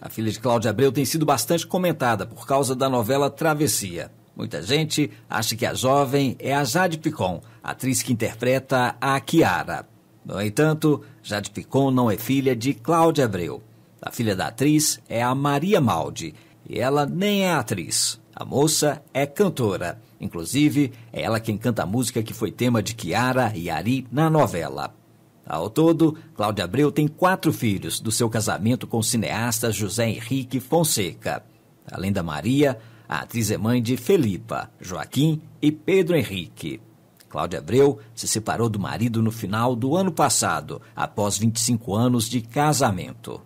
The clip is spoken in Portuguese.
A filha de Cláudia Abreu tem sido bastante comentada por causa da novela Travessia. Muita gente acha que a jovem é a Jade Picon, atriz que interpreta a Kiara. No entanto, Jade Picon não é filha de Cláudia Abreu. A filha da atriz é a Maria Maldi, e ela nem é atriz. A moça é cantora. Inclusive, é ela quem canta a música que foi tema de Kiara e Ari na novela. Ao todo, Cláudia Abreu tem quatro filhos do seu casamento com o cineasta José Henrique Fonseca. Além da Maria, a atriz é mãe de Felipa, Joaquim e Pedro Henrique. Cláudia Abreu se separou do marido no final do ano passado, após 25 anos de casamento.